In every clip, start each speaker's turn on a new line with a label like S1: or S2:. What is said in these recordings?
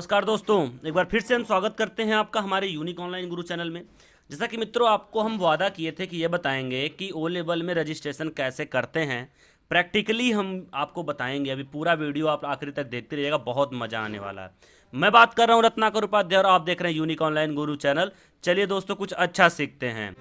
S1: नमस्कार दोस्तों एक बार फिर से हम स्वागत करते हैं आपका हमारे यूनिक ऑनलाइन गुरु चैनल में जैसा कि मित्रों आपको हम वादा किए थे कि ये बताएंगे कि ओ लेवल में रजिस्ट्रेशन कैसे करते हैं प्रैक्टिकली हम आपको बताएंगे अभी पूरा वीडियो आप आखिरी तक देखते रहिएगा बहुत मज़ा आने वाला है मैं बात कर रहा हूँ रत्नाकर उपाध्याय और आप देख रहे हैं यूनिक ऑनलाइन गुरु चैनल चलिए दोस्तों कुछ अच्छा सीखते हैं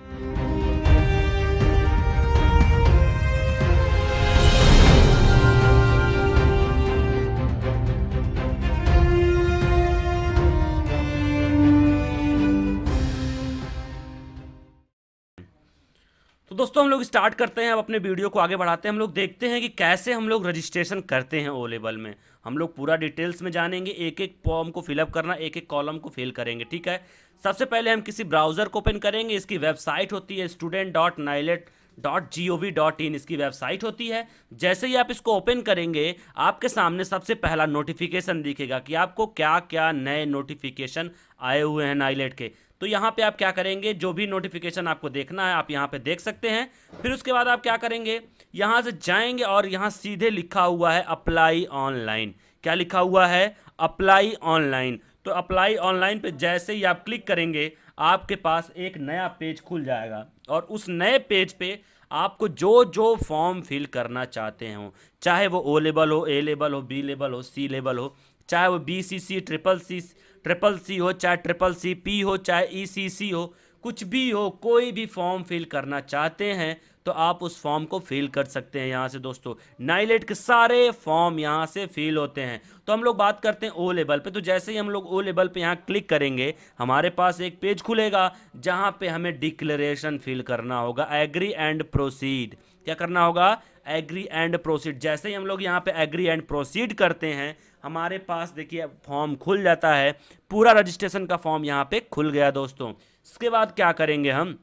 S1: तो दोस्तों हम लोग स्टार्ट करते हैं अब अपने वीडियो को आगे बढ़ाते हैं हम लोग देखते हैं कि कैसे हम लोग रजिस्ट्रेशन करते हैं ओ लेवल में हम लोग पूरा डिटेल्स में जानेंगे एक एक फॉर्म को फिलअप करना एक एक कॉलम को फिल करेंगे ठीक है सबसे पहले हम किसी ब्राउज़र को ओपन करेंगे इसकी वेबसाइट होती है student dot NIELIT dot G O V dot in इसकी वेबसाइट होती है जैसे ही आप इसको ओपन करेंगे आपके सामने सबसे पहला नोटिफिकेशन दिखेगा कि आपको क्या क्या नए नोटिफिकेशन आए हुए हैं नाइलेट के तो यहाँ पे आप क्या करेंगे जो भी नोटिफिकेशन आपको देखना है आप यहाँ पे देख सकते हैं फिर उसके बाद आप क्या करेंगे यहाँ से जाएंगे और यहाँ सीधे लिखा हुआ है अप्लाई ऑनलाइन क्या लिखा हुआ है अप्लाई ऑनलाइन तो अप्लाई ऑनलाइन पे जैसे ही आप क्लिक करेंगे आपके पास एक नया पेज खुल जाएगा और उस नए पेज पे आपको जो जो फॉर्म फिल करना चाहते हो चाहे वो ओ लेबल हो ए लेबल हो बी लेवल हो सी लेबल हो चाहे वो B C C triple C triple C हो चाहे ट्रिपल सी पी हो चाहे ई सी सी हो कुछ भी हो कोई भी फॉर्म फिल करना चाहते हैं तो आप उस फॉर्म को फिल कर सकते हैं यहाँ से दोस्तों नाइलेट के सारे फॉर्म यहाँ से फिल होते हैं तो हम लोग बात करते हैं ओ लेवल पे तो जैसे ही हम लोग ओ लेवल पे यहाँ क्लिक करेंगे हमारे पास एक पेज खुलेगा जहाँ पे हमें डिक्लेरेशन फिल करना होगा एग्री एंड प्रोसीड क्या करना होगा एग्री एंड प्रोसीड जैसे ही हम लोग यहाँ पे एग्री एंड प्रोसीड करते हैं हमारे पास देखिए फॉर्म खुल जाता है पूरा रजिस्ट्रेशन का फॉर्म यहाँ पे खुल गया दोस्तों इसके बाद क्या करेंगे हम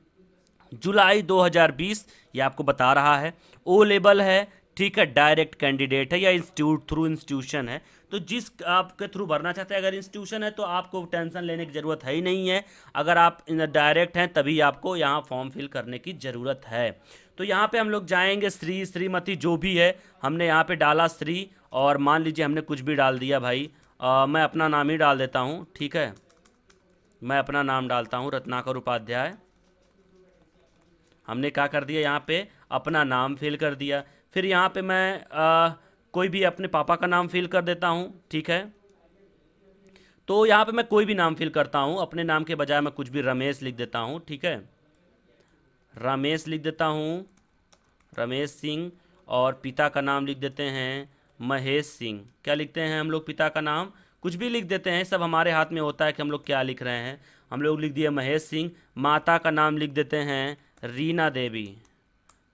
S1: जुलाई 2020 ये आपको बता रहा है ओ लेबल है ठीक है डायरेक्ट कैंडिडेट है या इंस्टीट्यूट थ्रू इंस्टीट्यूशन है तो जिस आपके थ्रू भरना चाहते हैं अगर इंस्टीट्यूशन है तो आपको टेंशन लेने की ज़रूरत है ही नहीं है अगर आप डायरेक्ट हैं तभी आपको यहाँ फॉर्म फिल करने की ज़रूरत है तो यहाँ पे हम लोग जाएंगे श्री श्रीमती जो भी है हमने यहाँ पे डाला श्री और मान लीजिए हमने कुछ भी डाल दिया भाई आ, मैं अपना नाम ही डाल देता हूँ ठीक है मैं अपना नाम डालता हूँ रत्नाकर उपाध्याय हमने क्या कर दिया यहाँ पे अपना नाम फिल कर दिया फिर यहाँ पे मैं आ, कोई भी अपने पापा का नाम फिल कर देता हूँ ठीक है तो यहाँ पे मैं कोई भी नाम फिल करता हूँ अपने नाम के बजाय मैं कुछ भी रमेश लिख देता हूँ ठीक है रमेश लिख देता हूँ रमेश सिंह और पिता का नाम लिख देते हैं महेश सिंह क्या लिखते हैं हम लोग पिता का नाम कुछ भी लिख देते हैं सब हमारे हाथ में होता है कि हम लोग क्या लिख रहे हैं हम लोग लिख दिए महेश सिंह माता का नाम लिख देते हैं रीना देवी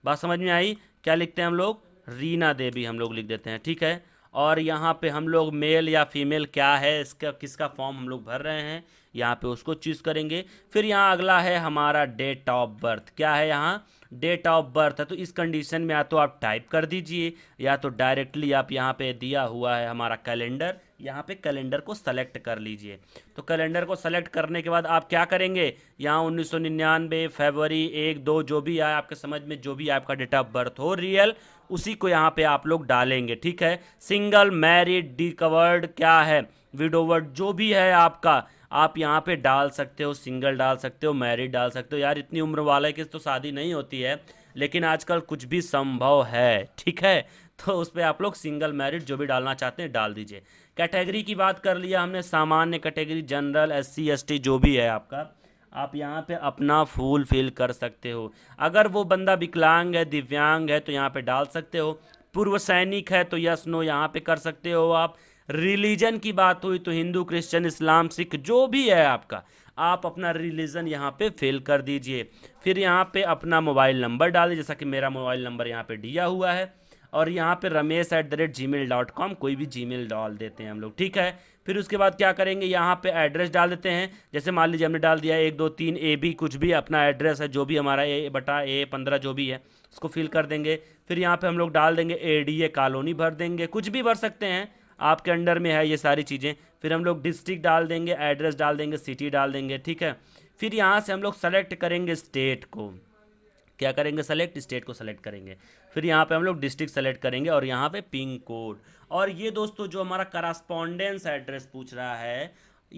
S1: बात समझ में आई क्या लिखते हैं हम लोग रीना देवी हम लोग लिख देते हैं ठीक है और यहाँ पे हम लोग मेल या फीमेल क्या है इसका किसका फॉर्म हम लोग भर रहे हैं यहाँ पे उसको चूज़ करेंगे फिर यहाँ अगला है हमारा डेट ऑफ बर्थ क्या है यहाँ डेट ऑफ बर्थ है तो इस कंडीशन में या तो आप टाइप कर दीजिए या तो डायरेक्टली आप यहाँ पे दिया हुआ है हमारा कैलेंडर यहाँ पे कैलेंडर को सेलेक्ट कर लीजिए तो कैलेंडर को सेलेक्ट करने के बाद आप क्या करेंगे यहाँ उन्नीस सौ निन्यानवे फरवरी एक दो जो भी आए आपके समझ में जो भी आपका डेट ऑफ बर्थ हो रियल उसी को यहाँ पे आप लोग डालेंगे ठीक है सिंगल मैरिड डिकवर्ड क्या है विडोवर्ड जो भी है आपका आप यहाँ पे डाल सकते हो सिंगल डाल सकते हो मैरिड डाल सकते हो यार इतनी उम्र वाले की तो शादी नहीं होती है लेकिन आजकल कुछ भी संभव है ठीक है तो उस पर आप लोग सिंगल मैरिड जो भी डालना चाहते हैं डाल दीजिए कैटेगरी की बात कर लिया हमने सामान्य कैटेगरी जनरल एस सी जो भी है आपका आप यहाँ पे अपना फूल फिल कर सकते हो अगर वो बंदा विकलांग है दिव्यांग है तो यहाँ पे डाल सकते हो पूर्व सैनिक है तो यस नो यहाँ पे कर सकते हो आप रिलीजन की बात हुई तो हिंदू क्रिश्चियन इस्लाम सिख जो भी है आपका आप अपना रिलीजन यहाँ पे फिल कर दीजिए फिर यहाँ पे अपना मोबाइल नंबर डालें जैसा कि मेरा मोबाइल नंबर यहाँ पे दिया हुआ है और यहाँ पे Ramesh at the rate G mail dot com कोई भी जी मेल डाल देते हैं हम लोग ठीक है फिर उसके बाद क्या करेंगे यहाँ पे एड्रेस डाल देते हैं जैसे मान लीजिए हमने डाल दिया एक दो तीन ए बी कुछ भी अपना एड्रेस है जो भी हमारा ए बटा ए पंद्रह जो भी है उसको फिल कर देंगे फिर यहाँ पे हम लोग डाल देंगे ए डी ए कॉलोनी भर देंगे कुछ भी भर सकते हैं आपके अंडर में है ये सारी चीज़ें फिर हम लोग डिस्ट्रिक्ट डाल देंगे एड्रेस डाल देंगे सिटी डाल देंगे ठीक है फिर यहाँ से हम लोग सेलेक्ट करेंगे स्टेट को क्या करेंगे सेलेक्ट स्टेट को सेलेक्ट करेंगे फिर यहाँ पे हम लोग डिस्ट्रिक्ट सेलेक्ट करेंगे और यहाँ पे पिन कोड और ये दोस्तों जो हमारा करस्पॉन्डेंस एड्रेस पूछ रहा है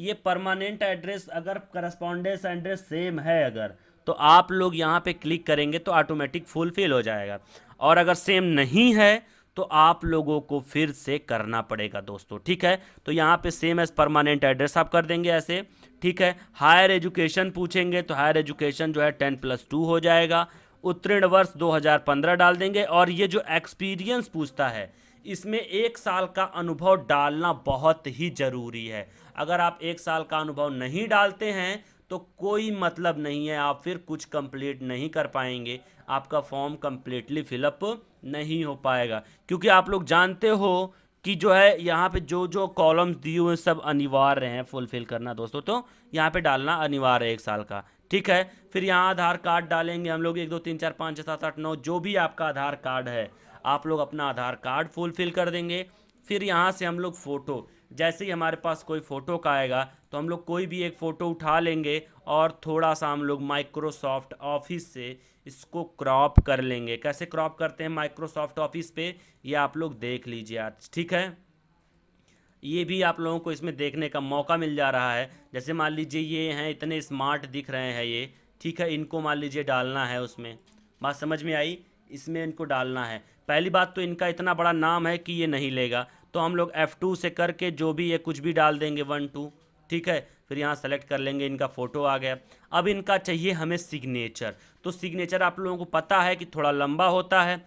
S1: ये परमानेंट एड्रेस अगर करस्पॉन्डेंस एड्रेस सेम है अगर तो आप लोग यहाँ पे क्लिक करेंगे तो ऑटोमेटिक फुलफिल हो जाएगा और अगर सेम नहीं है तो आप लोगों को फिर से करना पड़ेगा दोस्तों ठीक है तो यहाँ पे सेम एज परमानेंट एड्रेस आप कर देंगे ऐसे ठीक है हायर एजुकेशन पूछेंगे तो हायर एजुकेशन जो है टेन प्लस टू हो जाएगा उत्तीर्ण वर्ष 2015 डाल देंगे और ये जो एक्सपीरियंस पूछता है इसमें एक साल का अनुभव डालना बहुत ही ज़रूरी है अगर आप एक साल का अनुभव नहीं डालते हैं तो कोई मतलब नहीं है आप फिर कुछ कंप्लीट नहीं कर पाएंगे आपका फॉर्म कंप्लीटली फिलअप नहीं हो पाएगा क्योंकि आप लोग जानते हो कि जो है यहाँ पे जो जो कॉलम्स दिए हुए सब अनिवार्य हैं फुलफिल करना दोस्तों तो यहाँ पे डालना अनिवार्य है एक साल का ठीक है फिर यहाँ आधार कार्ड डालेंगे हम लोग एक दो तीन चार पाँच छः सात आठ नौ जो भी आपका आधार कार्ड है आप लोग अपना आधार कार्ड फुलफिल कर देंगे फिर यहाँ से हम लोग फ़ोटो जैसे ही हमारे पास कोई फ़ोटो का आएगा तो हम लोग कोई भी एक फ़ोटो उठा लेंगे और थोड़ा सा हम लोग माइक्रोसॉफ्ट ऑफिस से इसको क्रॉप कर लेंगे कैसे क्रॉप करते हैं माइक्रोसॉफ्ट ऑफिस पे ये आप लोग देख लीजिए आज ठीक है ये भी आप लोगों को इसमें देखने का मौका मिल जा रहा है जैसे मान लीजिए ये हैं इतने स्मार्ट दिख रहे हैं ये ठीक है इनको मान लीजिए डालना है उसमें बात समझ में आई इसमें इनको डालना है पहली बात तो इनका इतना बड़ा नाम है कि ये नहीं लेगा तो हम लोग F2 से करके जो भी ये कुछ भी डाल देंगे वन टू ठीक है फिर यहाँ सेलेक्ट कर लेंगे इनका फ़ोटो आ गया अब इनका चाहिए हमें सिग्नेचर तो सिग्नेचर आप लोगों को पता है कि थोड़ा लंबा होता है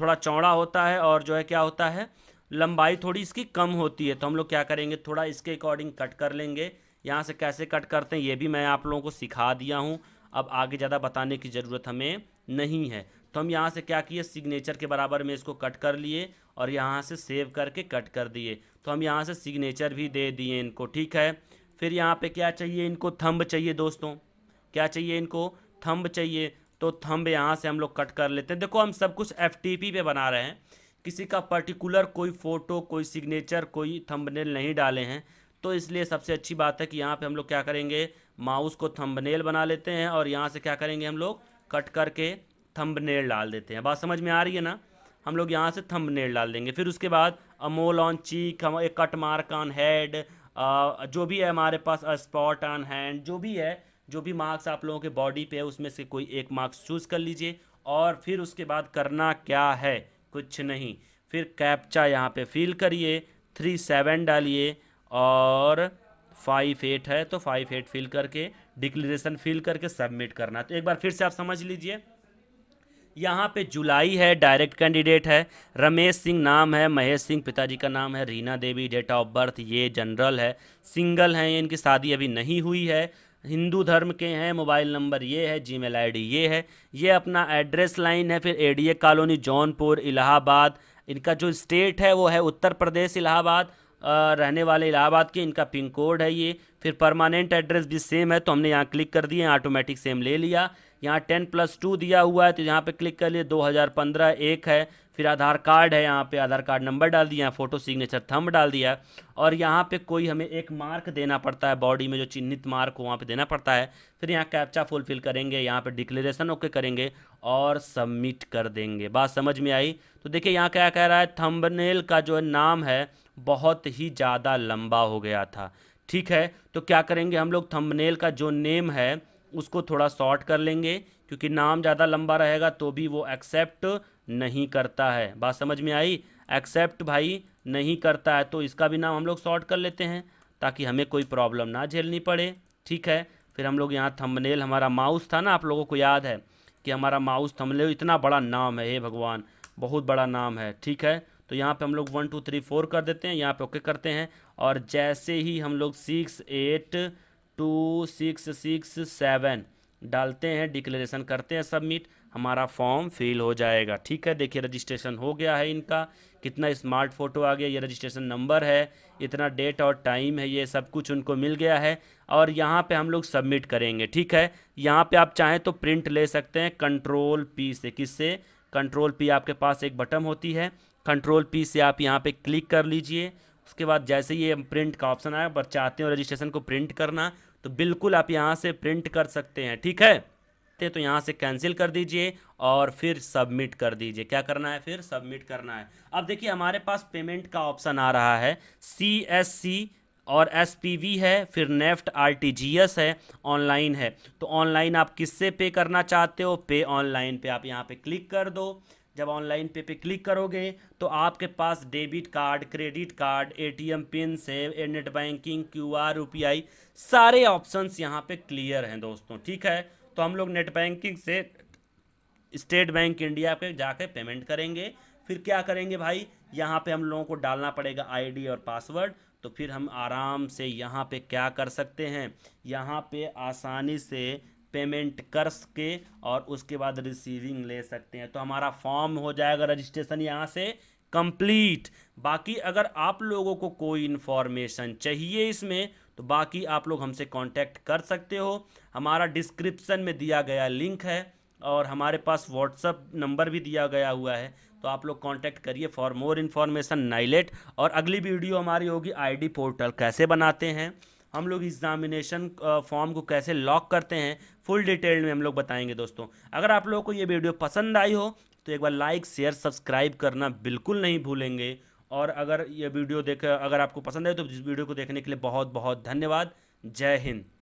S1: थोड़ा चौड़ा होता है और जो है क्या होता है लंबाई थोड़ी इसकी कम होती है तो हम लोग क्या करेंगे थोड़ा इसके अकॉर्डिंग कट कर लेंगे यहाँ से कैसे कट करते हैं ये भी मैं आप लोगों को सिखा दिया हूँ अब आगे ज़्यादा बताने की ज़रूरत हमें नहीं है तो हम यहाँ से क्या किए सिग्नेचर के बराबर में इसको कट कर लिए और यहाँ से सेव करके कट कर दिए तो हम यहाँ से सिग्नेचर भी दे दिए इनको ठीक है फिर यहाँ पे क्या चाहिए इनको थंब चाहिए दोस्तों क्या चाहिए इनको थंब चाहिए तो थंब यहाँ से हम लोग कट कर लेते हैं देखो हम सब कुछ एफ पे बना रहे हैं किसी का पर्टिकुलर कोई फ़ोटो कोई सिग्नेचर कोई थंबनेल नहीं डाले हैं तो इसलिए सबसे अच्छी बात है कि यहाँ पे हम लोग क्या करेंगे माउस को थंबनेल बना लेते हैं और यहाँ से क्या करेंगे हम लोग कट करके थंबनेल डाल देते हैं बात समझ में आ रही है ना हम लोग यहाँ से थंबनेल डाल देंगे फिर उसके बाद अमोल ऑन चीक हम एक कट मार्क ऑन हैड जो भी है हमारे पास स्पॉट ऑन हैंड जो भी है जो भी मार्क्स आप लोगों के बॉडी पे है उसमें से कोई एक मार्क्स चूज़ कर लीजिए और फिर उसके बाद करना क्या है कुछ नहीं फिर कैप्चा यहाँ पे फिल करिए थ्री सेवन डालिए और फाइव एट है तो फाइव एट फिल करके डिक्लेरेशन फिल करके सबमिट करना तो एक बार फिर से आप समझ लीजिए यहाँ पे जुलाई है डायरेक्ट कैंडिडेट है रमेश सिंह नाम है महेश सिंह पिताजी का नाम है Reena Devi date of birth ये जनरल है सिंगल हैं इनकी शादी अभी नहीं हुई है हिंदू धर्म के हैं मोबाइल नंबर ये है जी मेल ये है ये अपना एड्रेस लाइन है फिर एडीए कॉलोनी जौनपुर इलाहाबाद इनका जो स्टेट है वो है उत्तर प्रदेश इलाहाबाद रहने वाले इलाहाबाद के इनका पिन कोड है ये फिर परमानेंट एड्रेस भी सेम है तो हमने यहाँ क्लिक कर दिए ऑटोमेटिक सेम ले लिया यहाँ टेन प्लस टू दिया हुआ है तो यहाँ पे क्लिक कर लिए 2015 एक है फिर आधार कार्ड है यहाँ पे आधार कार्ड नंबर डाल दिया फ़ोटो सिग्नेचर थंब डाल दिया और यहाँ पे कोई हमें एक मार्क देना पड़ता है बॉडी में जो चिन्हित मार्क हो वहाँ पे देना पड़ता है फिर यहाँ कैप्चा फुलफिल करेंगे यहाँ पे डिक्लेरेशन ओके करेंगे और सबमिट कर देंगे बात समझ में आई तो देखिए यहाँ क्या कह रहा है थम्बनेल का जो नाम है बहुत ही ज़्यादा लंबा हो गया था ठीक है तो क्या करेंगे हम लोग थंबनेल का जो नेम है उसको थोड़ा शॉर्ट कर लेंगे क्योंकि नाम ज़्यादा लंबा रहेगा तो भी वो एक्सेप्ट नहीं करता है बात समझ में आई एक्सेप्ट भाई नहीं करता है तो इसका भी नाम हम लोग शॉर्ट कर लेते हैं ताकि हमें कोई प्रॉब्लम ना झेलनी पड़े ठीक है फिर हम लोग यहाँ थंबनेल हमारा माउस था ना आप लोगों को याद है कि हमारा माउस थंबनेल इतना बड़ा नाम है हे भगवान बहुत बड़ा नाम है ठीक है तो यहाँ पे हम लोग वन टू थ्री फोर कर देते हैं यहाँ पे ओके करते हैं और जैसे ही हम लोग six eight two six six seven डालते हैं डिक्लेरेशन करते हैं सबमिट हमारा फॉर्म फिल हो जाएगा ठीक है देखिए रजिस्ट्रेशन हो गया है इनका कितना स्मार्ट फोटो आ गया ये रजिस्ट्रेशन नंबर है इतना डेट और टाइम है ये सब कुछ उनको मिल गया है और यहाँ पे हम लोग सबमिट करेंगे ठीक है यहाँ पे आप चाहें तो प्रिंट ले सकते हैं कंट्रोल पी से किससे कंट्रोल पी आपके पास एक बटन होती है कंट्रोल पी से आप यहाँ पर क्लिक कर लीजिए उसके बाद जैसे ये प्रिंट का ऑप्शन आया पर चाहते हो रजिस्ट्रेशन को प्रिंट करना तो बिल्कुल आप यहाँ से प्रिंट कर सकते हैं ठीक है तो, तो यहाँ से कैंसिल कर दीजिए और फिर सबमिट कर दीजिए क्या करना है फिर सबमिट करना है अब देखिए हमारे पास पेमेंट का ऑप्शन आ रहा है सी एस सी और एस पी वी है फिर NEFT R T G S है ऑनलाइन है तो ऑनलाइन आप किससे पे करना चाहते हो पे ऑनलाइन पे आप यहाँ पे क्लिक कर दो जब ऑनलाइन पे पे क्लिक करोगे तो आपके पास debit card credit card ATM pin save net banking QR UPI सारे ऑप्शंस यहाँ पे क्लियर हैं दोस्तों ठीक है तो हम लोग नेट बैंकिंग से स्टेट बैंक इंडिया पे जाके पेमेंट करेंगे फिर क्या करेंगे भाई यहाँ पे हम लोगों को डालना पड़ेगा आईडी और पासवर्ड तो फिर हम आराम से यहाँ पर क्या कर सकते हैं यहाँ पर आसानी से पेमेंट कर सके और उसके बाद रिसीविंग ले सकते हैं तो हमारा फॉर्म हो जाएगा रजिस्ट्रेशन यहाँ से कंप्लीट बाकी अगर आप लोगों को कोई इन्फॉर्मेशन चाहिए इसमें तो बाकी आप लोग हमसे कांटेक्ट कर सकते हो हमारा डिस्क्रिप्शन में दिया गया लिंक है और हमारे पास व्हाट्सअप नंबर भी दिया गया हुआ है तो आप लोग कांटेक्ट करिए फॉर मोर इन्फॉर्मेशन नाइलेट और अगली वीडियो हमारी होगी आईडी पोर्टल कैसे बनाते हैं हम लोग एग्जामिनेशन फॉर्म को कैसे लॉक करते हैं फुल डिटेल में हम लोग बताएंगे दोस्तों अगर आप लोगों को ये वीडियो पसंद आई हो तो एक बार लाइक शेयर सब्सक्राइब करना बिल्कुल नहीं भूलेंगे और अगर ये वीडियो देख अगर आपको पसंद आए तो इस वीडियो को देखने के लिए बहुत बहुत धन्यवाद जय हिंद